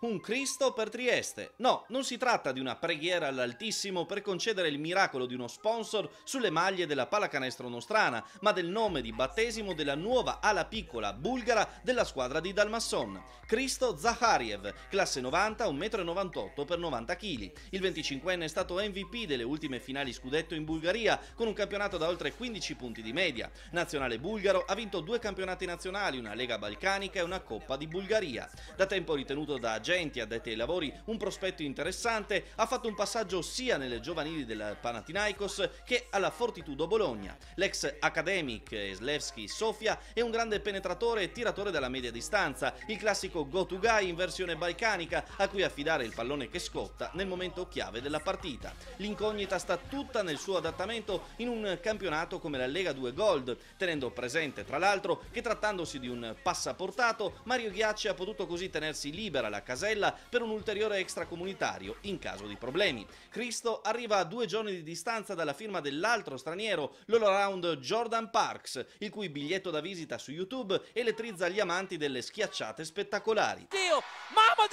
Un Cristo per Trieste. No, non si tratta di una preghiera all'Altissimo per concedere il miracolo di uno sponsor sulle maglie della pallacanestro nostrana, ma del nome di battesimo della nuova ala piccola bulgara della squadra di Dalmasson. Cristo Zahariev, classe 90, 1,98 m per 90 kg. Il 25enne è stato MVP delle ultime finali scudetto in Bulgaria, con un campionato da oltre 15 punti di media. Nazionale bulgaro ha vinto due campionati nazionali, una Lega Balcanica e una Coppa di Bulgaria. Da tempo ritenuto da agenti addetti ai lavori, un prospetto interessante, ha fatto un passaggio sia nelle giovanili del Panathinaikos che alla Fortitudo Bologna. L'ex Academic Slevski Sofia è un grande penetratore e tiratore della media distanza, il classico go-to-guy in versione balcanica a cui affidare il pallone che scotta nel momento chiave della partita. L'incognita sta tutta nel suo adattamento in un campionato come la Lega 2 Gold, tenendo presente tra l'altro che trattandosi di un passaportato, Mario Ghiacci ha potuto così tenersi libera la casa casella per un ulteriore extracomunitario in caso di problemi. Cristo arriva a due giorni di distanza dalla firma dell'altro straniero, lall Jordan Parks, il cui biglietto da visita su YouTube elettrizza gli amanti delle schiacciate spettacolari. Dio, mamma,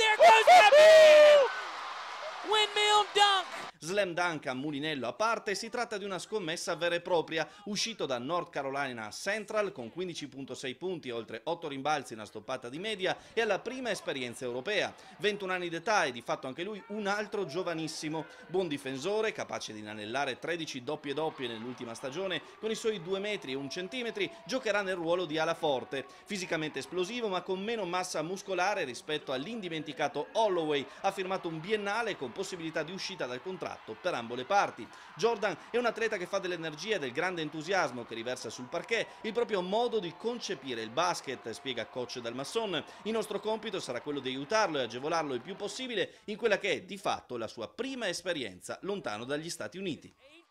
Slam Dunk a mulinello a parte, si tratta di una scommessa vera e propria, uscito da North Carolina Central con 15.6 punti, oltre 8 rimbalzi, una stoppata di media e alla prima esperienza europea. 21 anni d'età e di fatto anche lui un altro giovanissimo, buon difensore, capace di inanellare 13 doppie doppie nell'ultima stagione, con i suoi 2 metri e 1 centimetri giocherà nel ruolo di ala forte, fisicamente esplosivo ma con meno massa muscolare rispetto all'indimenticato Holloway, ha firmato un biennale con possibilità di uscita dal contratto impatto per ambo le parti. Jordan è un atleta che fa dell'energia e del grande entusiasmo che riversa sul parquet il proprio modo di concepire il basket, spiega coach Dalmasson. Il nostro compito sarà quello di aiutarlo e agevolarlo il più possibile in quella che è di fatto la sua prima esperienza lontano dagli Stati Uniti.